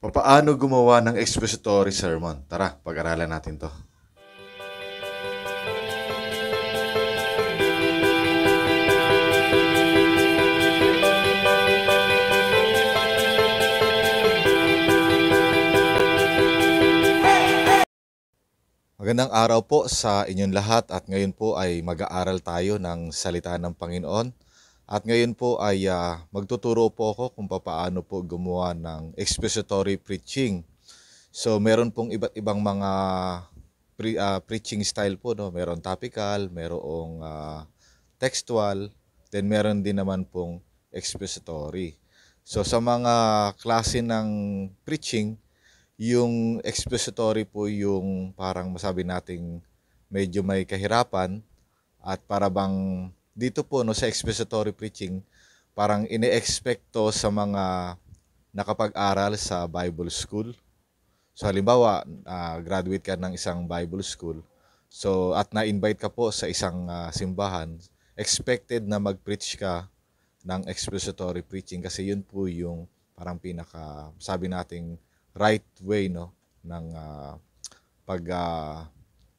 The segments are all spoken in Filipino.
Paano gumawa ng expository sermon? Tara, pag-aralan natin to. Magandang araw po sa inyong lahat at ngayon po ay mag-aaral tayo ng salita ng Panginoon at ngayon po ay uh, magtuturo po ako kung paano po gumawa ng expository preaching. So meron pong iba't ibang mga pre, uh, preaching style po no. Meron topical, merong uh, textual, then meron din naman pong expository. So sa mga klase ng preaching, yung expository po yung parang masabi nating medyo may kahirapan at para bang dito po no sa expository preaching, parang ine-expect to sa mga nakapag-aral sa Bible school. So halimbawa, uh, graduate ka ng isang Bible school. So at na-invite ka po sa isang uh, simbahan, expected na mag-preach ka ng expository preaching kasi yun po yung parang pinaka sabi nating right way no ng uh, pag uh,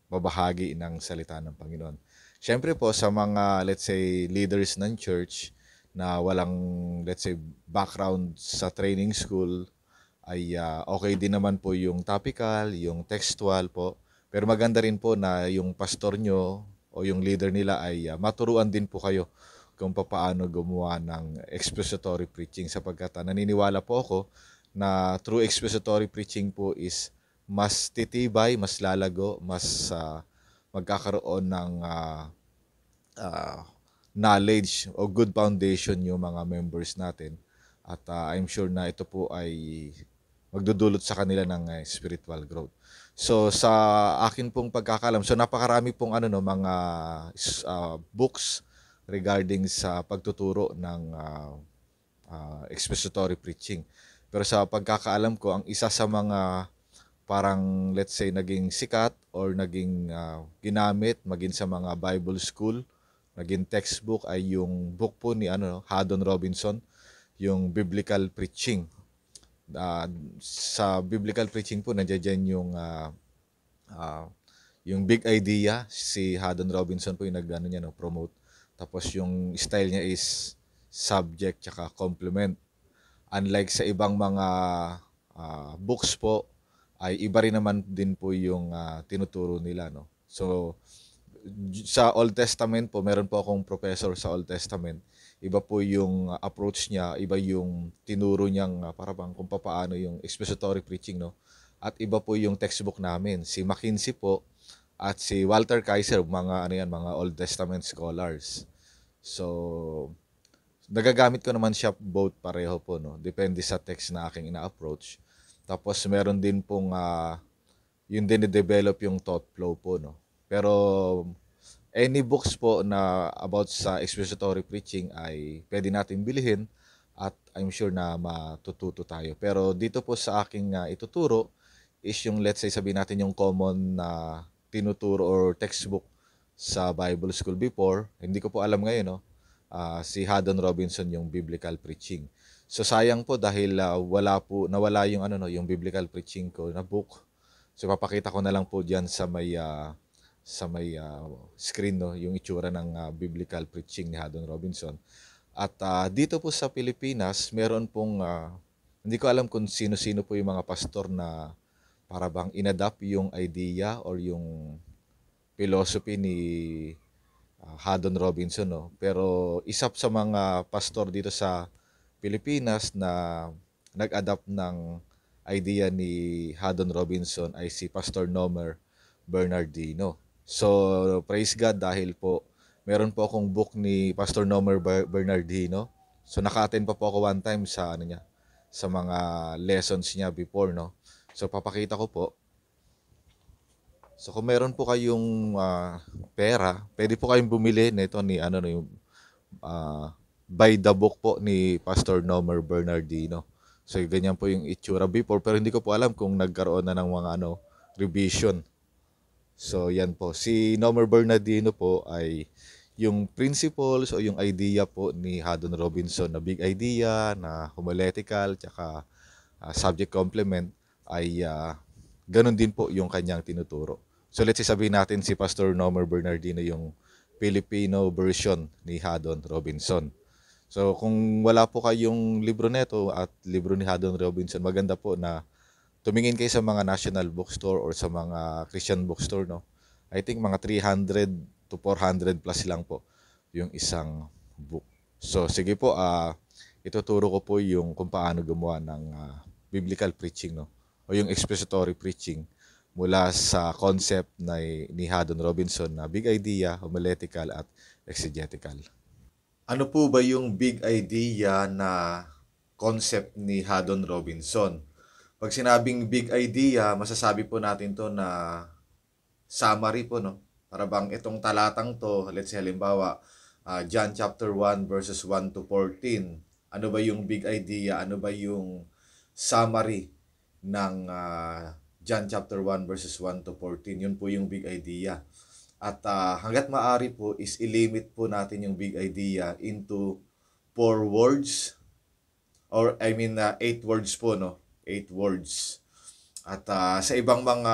babahagi ng salita ng Panginoon. Siyempre po sa mga let's say leaders ng church na walang let's say background sa training school ay uh, okay din naman po yung topical, yung textual po. Pero maganda rin po na yung pastor nyo o yung leader nila ay uh, maturuan din po kayo kung paano gumawa ng expository preaching sapagkat ah, naniniwala po ako na true expository preaching po is mas titibay, mas lalago, mas uh, magkakaroon ng uh, uh, knowledge o good foundation yung mga members natin. At uh, I'm sure na ito po ay magdudulot sa kanila ng uh, spiritual growth. So sa akin pong pagkakalam, so napakarami pong ano no mga uh, books regarding sa pagtuturo ng uh, uh, expository preaching. Pero sa pagkakaalam ko, ang isa sa mga parang let's say naging sikat or naging uh, ginamit maging sa mga Bible school, naging textbook ay yung book po ni ano Haddon Robinson, yung Biblical Preaching. Uh, sa Biblical Preaching po nandiyan yung uh, uh, yung big idea si Haddon Robinson po yung nagano niya no promote. Tapos yung style niya is subject tsaka complement. Unlike sa ibang mga uh, books po ay iba rin naman din po yung uh, tinuturo nila no. So sa Old Testament po, meron po akong professor sa Old Testament. Iba po yung approach niya, iba yung tinuro niyang uh, para bang kung paano yung expository preaching no. At iba po yung textbook namin. Si McKinsey po at si Walter Kaiser, mga ano yan, mga Old Testament scholars. So nagagamit ko naman siya both pareho po no. Depende sa text na aking ina-approach tapos meron din pong uh, ah, yung dinidevelop yung thought flow po. No? Pero any books po na about sa expository preaching ay pwede nating bilhin at I'm sure na matututo tayo. Pero dito po sa aking uh, ituturo is yung let's say sabihin natin yung common na uh, tinuturo or textbook sa Bible School before. Hindi ko po alam ngayon, no? Uh, si Haddon Robinson yung biblical preaching. So sayang po dahil uh, wala po nawala yung ano no yung biblical preaching ko na book. So papakita ko na lang po diyan sa may uh, sa may uh, screen no yung itsura ng uh, biblical preaching ni Haddon Robinson. At uh, dito po sa Pilipinas, meron pong uh, hindi ko alam kung sino-sino po yung mga pastor na para bang inadapt yung idea or yung philosophy ni uh, Haddon Robinson no. Pero isa sa mga pastor dito sa Pilipinas na nag-adapt ng idea ni Haddon Robinson ay si Pastor Nomer Bernardino. So, praise God dahil po meron po akong book ni Pastor Nomer Bernardino. So, naka-attend pa po ako one time sa ano niya, sa mga lessons niya before, no? So, papakita ko po. So, kung meron po kayong uh, pera, pwede po kayong bumili nito ni ano no, yung, uh, ah, by the book po ni Pastor Nomer Bernardino. So ganyan po yung itsura before pero hindi ko po alam kung nagkaroon na ng mga ano revision. So yan po. Si Nomer Bernardino po ay yung principles o yung idea po ni Haddon Robinson na big idea, na homiletical, tsaka uh, subject complement ay uh, ganun din po yung kanyang tinuturo. So let's sabihin natin si Pastor Nomer Bernardino yung Filipino version ni Haddon Robinson. So kung wala po kayong libro neto at libro ni Haddon Robinson, maganda po na tumingin kayo sa mga national bookstore or sa mga Christian bookstore. No? I think mga 300 to 400 plus lang po yung isang book. So sige po, uh, ituturo ko po yung kung paano gumawa ng uh, biblical preaching no? o yung expository preaching mula sa concept na eh, ni Haddon Robinson na big idea, homiletical at exegetical. Ano po ba yung big idea na concept ni Haddon Robinson? Pag sinabing big idea, masasabi po natin to na summary po, no? Para bang itong talatang to, let's say halimbawa, uh, John chapter 1 verses 1 to 14. Ano ba yung big idea? Ano ba yung summary ng uh, John chapter 1 verses 1 to 14? Yun po yung big idea. At uh, hanggat maaari po is ilimit po natin yung big idea into four words or I mean uh, eight words po no, eight words. At uh, sa ibang mga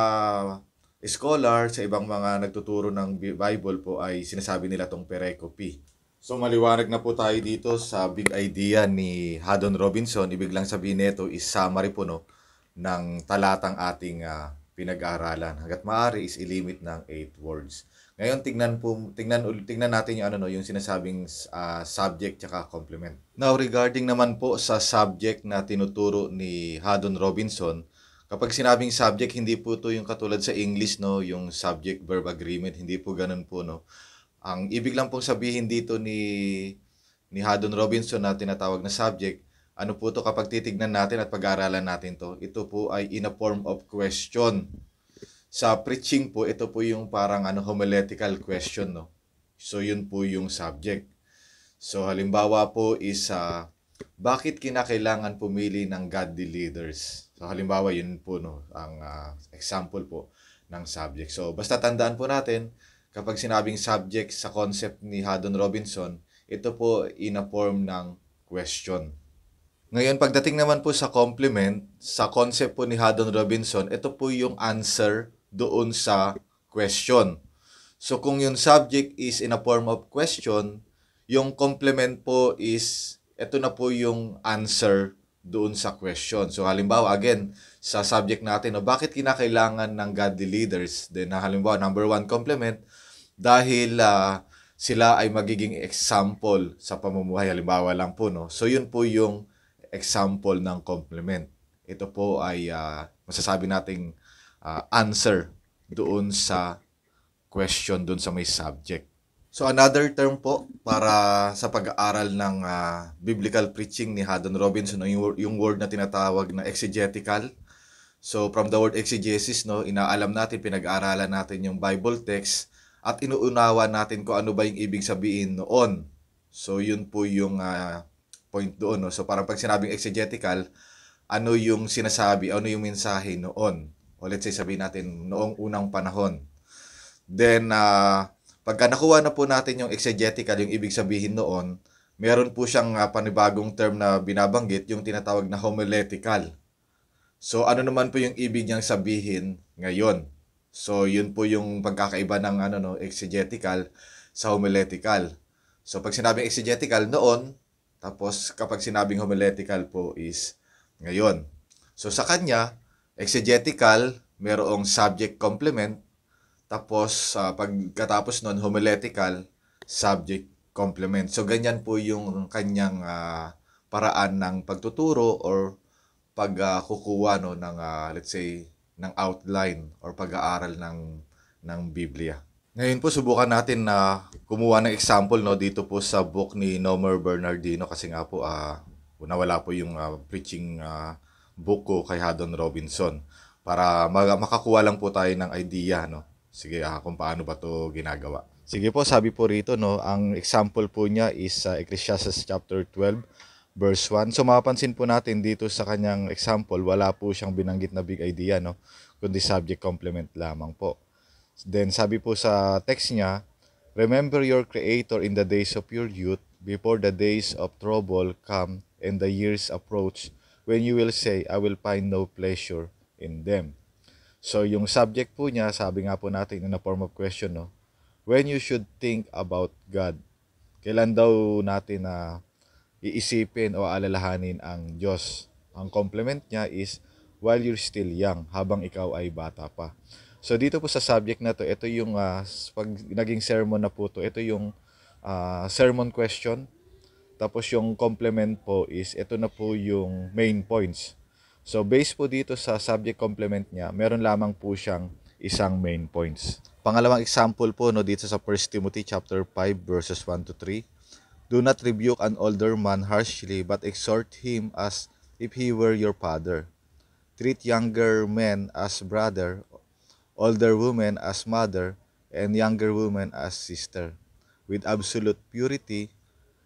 scholar, sa ibang mga nagtuturo ng Bible po ay sinasabi nila tong pericope. So maliwanag na po tayo dito sa big idea ni Haddon Robinson. Ibig lang sabihin nito is summary po no ng talatang ating uh, pinag aaralan Hanggat maaari is ilimit ng eight words. Ngayon tingnan po tingnan tingnan natin yung ano no, yung sinasabing uh, subject tsaka complement. Now regarding naman po sa subject na tinuturo ni Haddon Robinson, kapag sinabing subject hindi po to yung katulad sa English no, yung subject verb agreement, hindi po ganun po no. Ang ibig lang pong sabihin dito ni ni Haddon Robinson na tinatawag na subject, ano po to kapag titignan natin at pag-aaralan natin to, ito po ay in a form of question sa preaching po, ito po yung parang ano, homiletical question. No? So yun po yung subject. So halimbawa po is uh, bakit kinakailangan pumili ng godly leaders? So halimbawa yun po no, ang uh, example po ng subject. So basta tandaan po natin kapag sinabing subject sa concept ni Haddon Robinson, ito po in a form ng question. Ngayon pagdating naman po sa complement, sa concept po ni Haddon Robinson, ito po yung answer doon sa question. So kung yung subject is in a form of question, yung complement po is ito na po yung answer doon sa question. So halimbawa again, sa subject natin no, bakit kinakailangan ng godly leaders, then halimbawa number one complement dahil uh, sila ay magiging example sa pamumuhay halimbawa lang po no. So yun po yung example ng complement. Ito po ay uh, masasabi nating uh, answer doon sa question doon sa may subject. So another term po para sa pag-aaral ng uh, biblical preaching ni Haddon Robinson yung, yung word na tinatawag na exegetical. So from the word exegesis no, inaalam natin, pinag-aaralan natin yung Bible text at inuunawa natin kung ano ba yung ibig sabihin noon. So yun po yung uh, point doon no. So parang pag sinabing exegetical, ano yung sinasabi, ano yung mensahe noon o let's say sabihin natin noong unang panahon. Then, uh, pagka nakuha na po natin yung exegetical, yung ibig sabihin noon, meron po siyang uh, panibagong term na binabanggit, yung tinatawag na homiletical. So, ano naman po yung ibig niyang sabihin ngayon? So, yun po yung pagkakaiba ng ano, no, exegetical sa homiletical. So, pag sinabing exegetical noon, tapos kapag sinabing homiletical po is ngayon. So, sa kanya, Exegetical, merong subject complement. Tapos, uh, pagkatapos nun, homiletical, subject complement. So, ganyan po yung kanyang uh, paraan ng pagtuturo or pagkukuha uh, no, ng, uh, let's say, ng outline or pag-aaral ng, ng Biblia. Ngayon po subukan natin na uh, kumuha ng example no dito po sa book ni Nomer Bernardino kasi nga po uh, nawala po yung uh, preaching uh, buko kay Haddon Robinson para makakuha lang po tayo ng idea no sige ah, kung paano ba to ginagawa sige po sabi po rito no ang example po niya is uh, Ecclesiastes chapter 12 verse 1 so mapapansin po natin dito sa kanyang example wala po siyang binanggit na big idea no kundi subject complement lamang po then sabi po sa text niya remember your creator in the days of your youth before the days of trouble come and the years approach when you will say, I will find no pleasure in them. So yung subject po niya, sabi nga po natin in a form of question, no? when you should think about God. Kailan daw natin na uh, iisipin o alalahanin ang Diyos. Ang complement niya is, while you're still young, habang ikaw ay bata pa. So dito po sa subject na to, ito yung uh, pag naging sermon na po to, ito yung uh, sermon question tapos yung complement po is ito na po yung main points. So based po dito sa subject complement niya, meron lamang po siyang isang main points. Pangalawang example po no dito sa 1 Timothy chapter 5 verses 1 to 3. Do not rebuke an older man harshly, but exhort him as if he were your father. Treat younger men as brother, older women as mother, and younger women as sister, with absolute purity,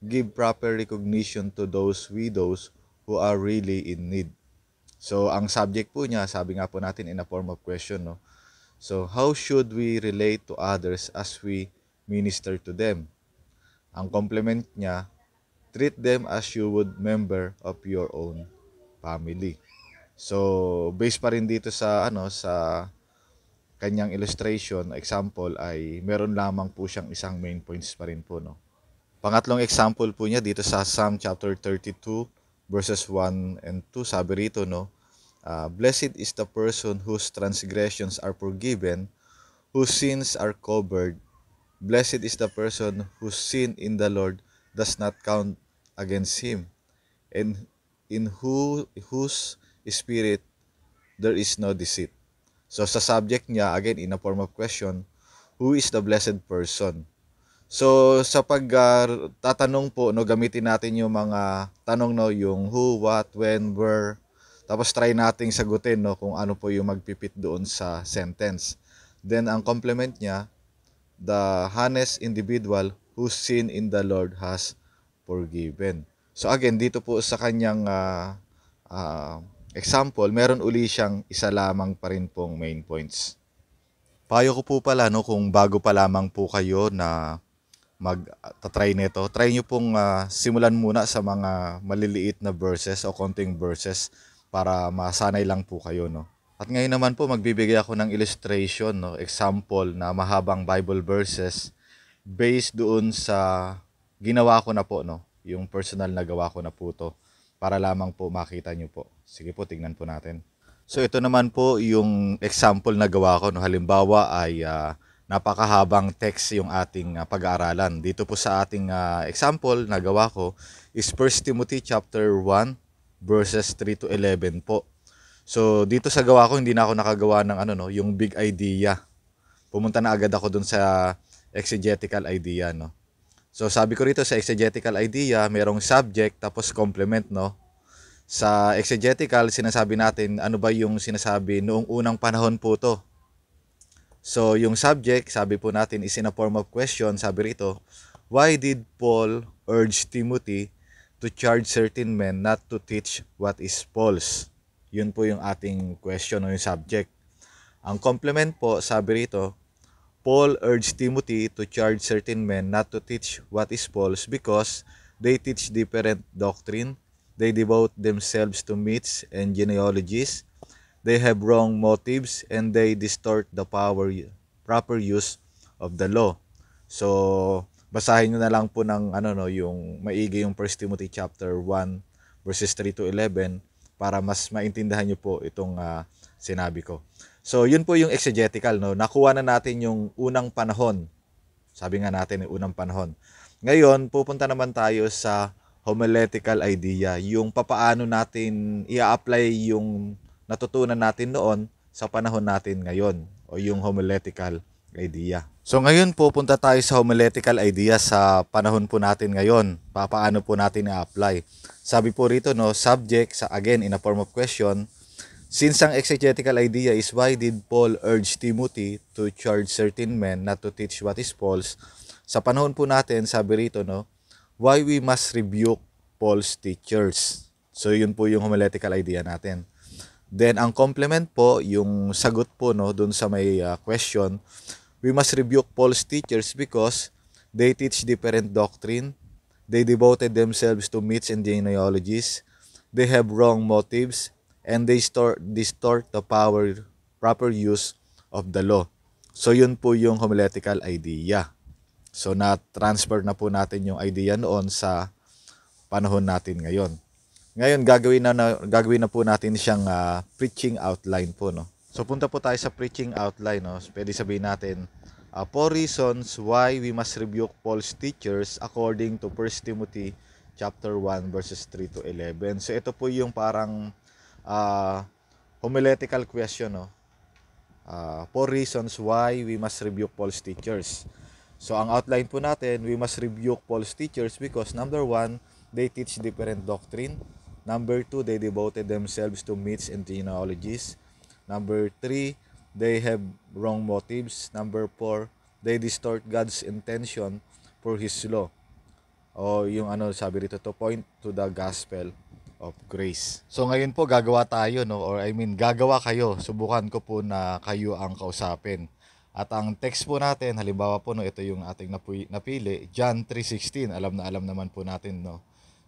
give proper recognition to those widows who are really in need. So, ang subject po niya, sabi nga po natin in a form of question, no? So, how should we relate to others as we minister to them? Ang complement niya, treat them as you would member of your own family. So, based pa rin dito sa ano sa kanyang illustration, example ay meron lamang po siyang isang main points pa rin po no. Pangatlong example po niya dito sa Psalm chapter 32 verses 1 and 2 sabi rito no uh, blessed is the person whose transgressions are forgiven whose sins are covered blessed is the person whose sin in the Lord does not count against him and in who whose spirit there is no deceit so sa subject niya again in a form of question who is the blessed person So sa pagtatanong ah, uh, po no gamitin natin yung mga tanong no yung who, what, when, where. Tapos try nating sagutin no kung ano po yung magpipit doon sa sentence. Then ang complement niya the honest individual whose sin in the Lord has forgiven. So again dito po sa kanyang uh, uh, example, meron uli siyang isa lamang pa rin pong main points. Payo ko po pala no kung bago pa lamang po kayo na mag-try nito. Try nyo pong uh, simulan muna sa mga maliliit na verses o konting verses para masanay lang po kayo. No? At ngayon naman po magbibigay ako ng illustration, no? example na mahabang Bible verses based doon sa ginawa ko na po. No? Yung personal na gawa ko na po to para lamang po makita nyo po. Sige po, tingnan po natin. So ito naman po yung example na gawa ko. No? Halimbawa ay uh, napakahabang text yung ating uh, pag-aaralan. Dito po sa ating uh, example na gawa ko is 1 Timothy chapter 1 verses 3 to 11 po. So dito sa gawa ko hindi na ako nakagawa ng ano no, yung big idea. Pumunta na agad ako dun sa exegetical idea no. So sabi ko rito sa exegetical idea, merong subject tapos complement no. Sa exegetical sinasabi natin ano ba yung sinasabi noong unang panahon po to So, yung subject, sabi po natin, is in a form of question. Sabi rito, why did Paul urge Timothy to charge certain men not to teach what is false? Yun po yung ating question o yung subject. Ang complement po, sabi rito, Paul urged Timothy to charge certain men not to teach what is false because they teach different doctrine, they devote themselves to myths and genealogies, They have wrong motives and they distort the power proper use of the law. So, basahin niyo na lang po ng ano no, yung maigi yung 1 Timothy chapter 1 verses 3 to 11 para mas maintindihan niyo po itong uh, sinabi ko. So, yun po yung exegetical no. Nakuha na natin yung unang panahon. Sabi nga natin yung unang panahon. Ngayon, pupunta naman tayo sa homiletical idea, yung papaano natin i-apply yung natutunan natin noon sa panahon natin ngayon o yung homiletical idea. So ngayon pupunta tayo sa homiletical idea sa panahon po natin ngayon. Paano po natin i-apply? Sabi po rito no, subject sa again in a form of question. Since ang exegetical idea is why did Paul urge Timothy to charge certain men not to teach what is false? Sa panahon po natin, sabi rito no, why we must rebuke Paul's teachers. So yun po yung homiletical idea natin. Then ang complement po, yung sagot po no doon sa may uh, question, we must rebuke false teachers because they teach different doctrine, they devoted themselves to myths and genealogies, they have wrong motives, and they store, distort the power proper use of the law. So yun po yung homiletical idea. So na-transfer na po natin yung idea noon sa panahon natin ngayon. Ngayon gagawin na, na gagawin na po natin siyang uh, preaching outline po no. So punta po tayo sa preaching outline no. Pwede sabihin natin uh, four reasons why we must rebuke false teachers according to 1 Timothy chapter 1 verses 3 to 11. So ito po yung parang uh, homiletical question no. Uh, four reasons why we must rebuke false teachers. So ang outline po natin, we must rebuke false teachers because number one, they teach different doctrine. Number two, they devoted themselves to myths and genealogies. Number three, they have wrong motives. Number four, they distort God's intention for His law. O yung ano sabi dito, to point to the gospel of grace. So ngayon po gagawa tayo no or I mean gagawa kayo. Subukan ko po na kayo ang kausapin. At ang text po natin halimbawa po no ito yung ating napili John 3:16. Alam na alam naman po natin no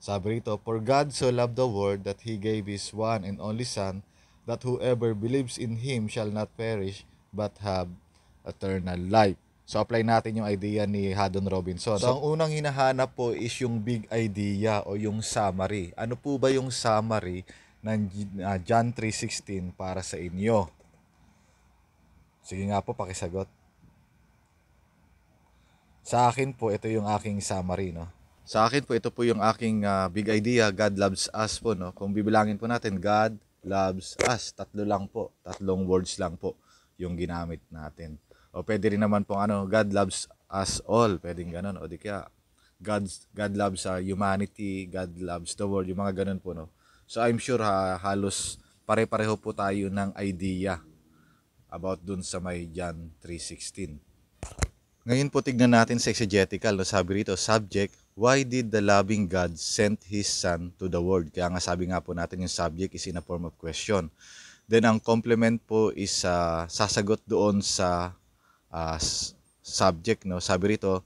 sabi rito, For God so loved the world that He gave His one and only Son, that whoever believes in Him shall not perish, but have eternal life. So apply natin yung idea ni Haddon Robinson. So ang unang hinahanap po is yung big idea o yung summary. Ano po ba yung summary ng John 3.16 para sa inyo? Sige nga po, pakisagot. Sa akin po, ito yung aking summary, no? Sa akin po, ito po yung aking uh, big idea, God loves us po. No? Kung bibilangin po natin, God loves us. Tatlo lang po, tatlong words lang po yung ginamit natin. O pwede rin naman pong ano, God loves us all. Pwedeng ganun. O di kaya, God, God loves uh, humanity, God loves the world, yung mga ganun po. No? So I'm sure ha, halos pare-pareho po tayo ng idea about dun sa may John 3.16. Ngayon po tignan natin sa exegetical. No? Sabi rito, subject why did the loving God send His Son to the world? Kaya nga sabi nga po natin yung subject is in a form of question. Then ang complement po is uh, sasagot doon sa uh, subject. No? Sabi rito,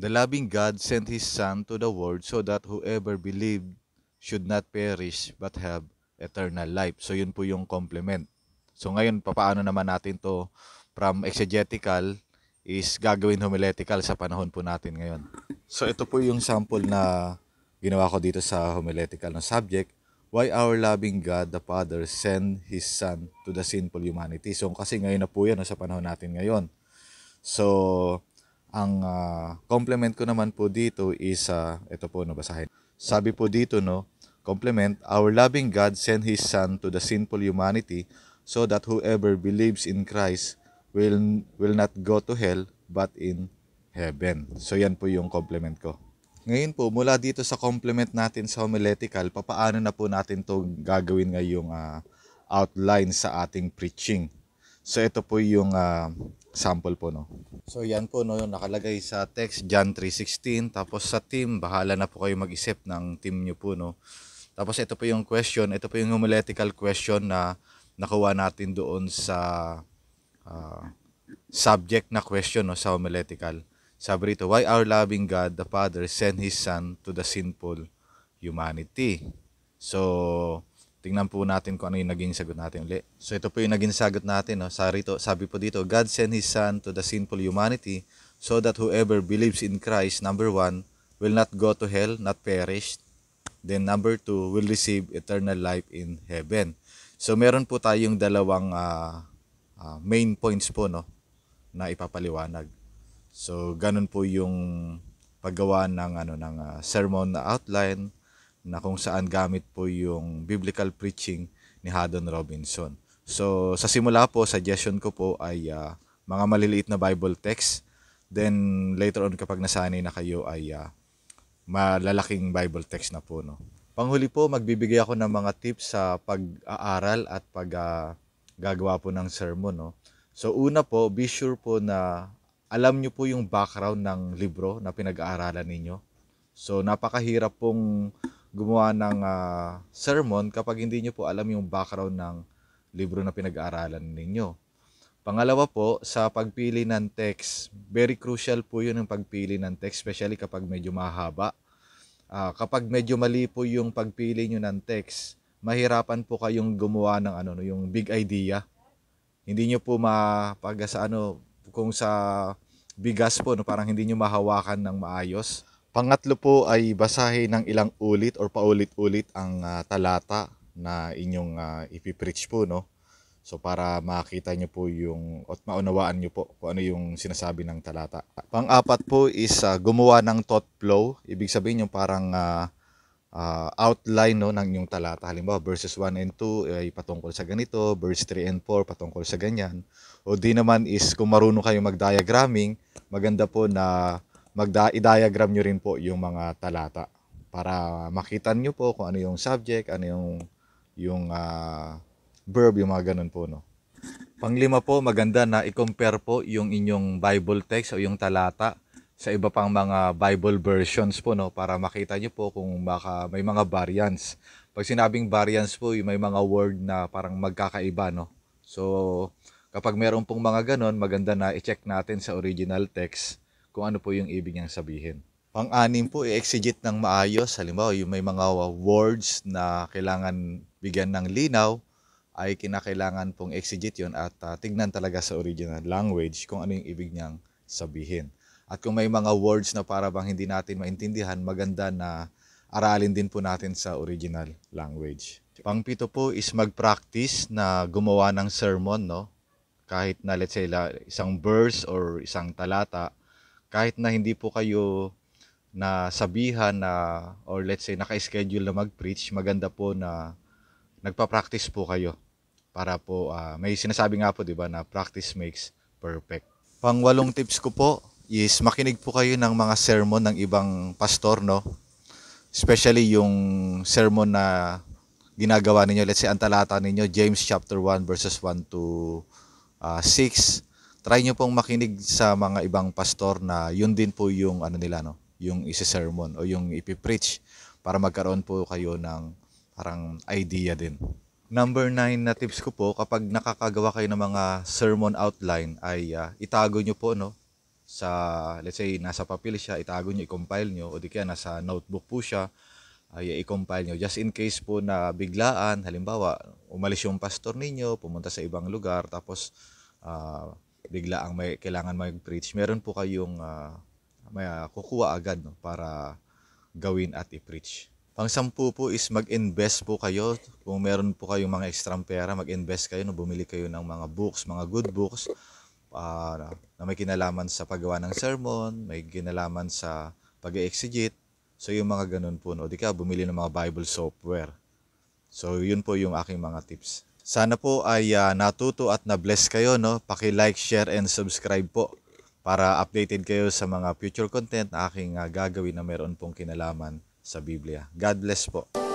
The loving God sent His Son to the world so that whoever believed should not perish but have eternal life. So yun po yung complement. So ngayon, papaano naman natin to from exegetical is gagawin homiletical sa panahon po natin ngayon. So ito po yung sample na ginawa ko dito sa homiletical na subject, Why Our Loving God the Father Send His Son to the Sinful Humanity. So kasi ngayon na po yan sa panahon natin ngayon. So ang uh, ah, complement ko naman po dito is, uh, ito po, no, basahin. Sabi po dito, no, compliment, Our loving God sent His Son to the sinful humanity so that whoever believes in Christ will, will not go to hell but in heaven. So yan po yung complement ko. Ngayon po, mula dito sa complement natin sa homiletical, papaano na po natin to gagawin ngayong uh, outline sa ating preaching. So ito po yung uh, sample po no. So yan po no, nakalagay sa text John 3:16 tapos sa team bahala na po kayo mag-isip ng team niyo po no. Tapos ito po yung question, ito po yung homiletical question na nakuha natin doon sa uh, subject na question no sa homiletical. Sabi rito, why our loving God, the Father, sent His Son to the sinful humanity. So, tingnan po natin kung ano yung naging sagot natin ulit. So, ito po yung naging sagot natin. No? Sabi, rito, sabi po dito, God sent His Son to the sinful humanity so that whoever believes in Christ, number one, will not go to hell, not perish. Then number two, will receive eternal life in heaven. So, meron po tayong dalawang uh, uh, main points po no, na ipapaliwanag. So ganun po yung paggawa ng ano ng uh, sermon na outline na kung saan gamit po yung biblical preaching ni Haddon Robinson. So sa simula po suggestion ko po ay uh, mga maliliit na Bible text. Then later on kapag nasanay na kayo ay uh, malalaking Bible text na po no. Panghuli po, magbibigay ako ng mga tips sa pag-aaral at pag uh, gagawa po ng sermon. No? So una po, be sure po na alam nyo po yung background ng libro na pinag-aaralan ninyo. So napakahirap pong gumawa ng uh, sermon kapag hindi nyo po alam yung background ng libro na pinag-aaralan ninyo. Pangalawa po, sa pagpili ng text, very crucial po yun ang pagpili ng text, especially kapag medyo mahaba. Uh, kapag medyo mali po yung pagpili nyo ng text, mahirapan po kayong gumawa ng ano, no, yung big idea. Hindi nyo po mapag sa ano, kung sa bigas po, no, parang hindi nyo mahawakan ng maayos. Pangatlo po ay basahin ng ilang ulit or paulit-ulit ang uh, talata na inyong uh, ipipreach po, no? So para makita nyo po yung, at maunawaan nyo po kung ano yung sinasabi ng talata. Pang-apat po is uh, gumawa ng thought flow. Ibig sabihin yung parang uh, uh, outline no, ng inyong talata. Halimbawa, verses 1 and 2 ay eh, patungkol sa ganito, verse 3 and 4 patungkol sa ganyan. O di naman is kung marunong kayo magdiagramming maganda po na mag-diagram niyo rin po yung mga talata para makita niyo po kung ano yung subject, ano yung yung uh, verb, yung mga ganun po. No? Panglima po, maganda na i-compare po yung inyong Bible text o yung talata sa iba pang mga Bible versions po no para makita niyo po kung baka may mga variants. Pag sinabing variants po, may mga word na parang magkakaiba no. So kapag meron pong mga ganon, maganda na i-check natin sa original text kung ano po yung ibig niyang sabihin. Pang-anim po, i exegit ng maayos. Halimbawa, yung may mga words na kailangan bigyan ng linaw, ay kinakailangan pong exegit yon at uh, tignan talaga sa original language kung ano yung ibig niyang sabihin. At kung may mga words na para bang hindi natin maintindihan, maganda na aralin din po natin sa original language. Pangpito po is mag-practice na gumawa ng sermon, no? Kahit na let's say isang verse or isang talata, kahit na hindi po kayo na sabihan na or let's say naka-schedule na mag-preach, maganda po na nagpa-practice po kayo para po uh, may sinasabi nga po 'di ba na practice makes perfect. Pangwalong tips ko po is makinig po kayo ng mga sermon ng ibang pastor, no? Especially yung sermon na ginagawa ninyo, let's say ang talata ninyo, James chapter 1 verses 1 to uh, ah, 6. Try nyo pong makinig sa mga ibang pastor na yun din po yung ano nila, no? Yung isi-sermon o yung ipipreach para magkaroon po kayo ng parang idea din. Number 9 na tips ko po, kapag nakakagawa kayo ng mga sermon outline ay uh, itago nyo po no, sa, let's say, nasa papel siya, itago niyo i-compile niyo o di kaya nasa notebook po siya, ay i-compile niyo Just in case po na biglaan, halimbawa, umalis yung pastor ninyo, pumunta sa ibang lugar, tapos uh, bigla ang may, kailangan mag-preach, meron po kayong uh, may, uh, kukuha agad no, para gawin at i-preach. pang Pangsampu po is mag-invest po kayo. Kung meron po kayong mga extra pera, mag-invest kayo. No, bumili kayo ng mga books, mga good books uh, na may kinalaman sa paggawa ng sermon, may kinalaman sa pag exegete So yung mga ganun po, no? di ka bumili ng mga Bible software. So yun po yung aking mga tips. Sana po ay uh, natuto at na-bless kayo. No? Paki-like, share, and subscribe po para updated kayo sa mga future content na aking uh, gagawin na meron pong kinalaman sa Biblia. God bless po.